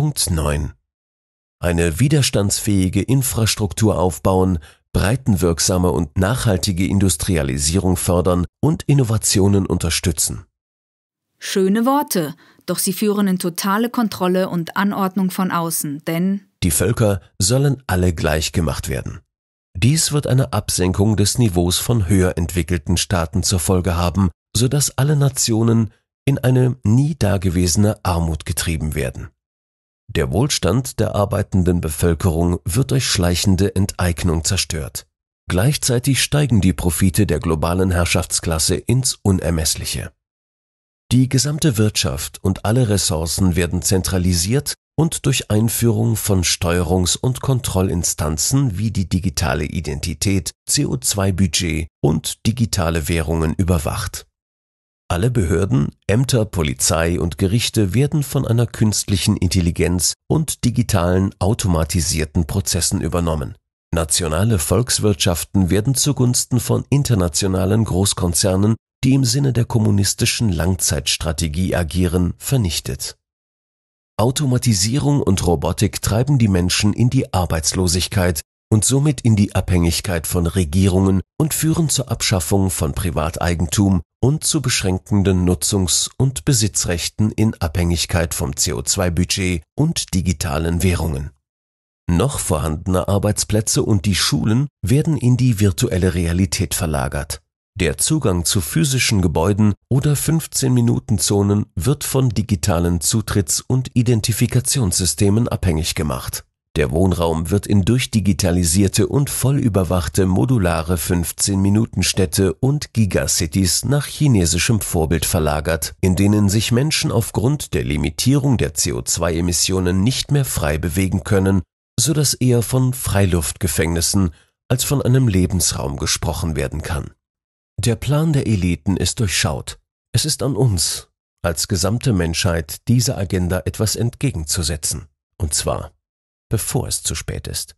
Punkt 9. Eine widerstandsfähige Infrastruktur aufbauen, breitenwirksame und nachhaltige Industrialisierung fördern und Innovationen unterstützen. Schöne Worte, doch sie führen in totale Kontrolle und Anordnung von außen, denn die Völker sollen alle gleich gemacht werden. Dies wird eine Absenkung des Niveaus von höher entwickelten Staaten zur Folge haben, sodass alle Nationen in eine nie dagewesene Armut getrieben werden. Der Wohlstand der arbeitenden Bevölkerung wird durch schleichende Enteignung zerstört. Gleichzeitig steigen die Profite der globalen Herrschaftsklasse ins Unermessliche. Die gesamte Wirtschaft und alle Ressourcen werden zentralisiert und durch Einführung von Steuerungs- und Kontrollinstanzen wie die digitale Identität, CO2-Budget und digitale Währungen überwacht alle Behörden, Ämter, Polizei und Gerichte werden von einer künstlichen Intelligenz und digitalen automatisierten Prozessen übernommen. Nationale Volkswirtschaften werden zugunsten von internationalen Großkonzernen, die im Sinne der kommunistischen Langzeitstrategie agieren, vernichtet. Automatisierung und Robotik treiben die Menschen in die Arbeitslosigkeit und somit in die Abhängigkeit von Regierungen und führen zur Abschaffung von Privateigentum und zu beschränkenden Nutzungs- und Besitzrechten in Abhängigkeit vom CO2-Budget und digitalen Währungen. Noch vorhandene Arbeitsplätze und die Schulen werden in die virtuelle Realität verlagert. Der Zugang zu physischen Gebäuden oder 15-Minuten-Zonen wird von digitalen Zutritts- und Identifikationssystemen abhängig gemacht der Wohnraum wird in durchdigitalisierte und vollüberwachte modulare 15-Minuten-Städte und Gigacities nach chinesischem Vorbild verlagert, in denen sich Menschen aufgrund der Limitierung der CO2-Emissionen nicht mehr frei bewegen können, so dass eher von Freiluftgefängnissen als von einem Lebensraum gesprochen werden kann. Der Plan der Eliten ist durchschaut. Es ist an uns, als gesamte Menschheit, dieser Agenda etwas entgegenzusetzen. Und zwar bevor es zu spät ist.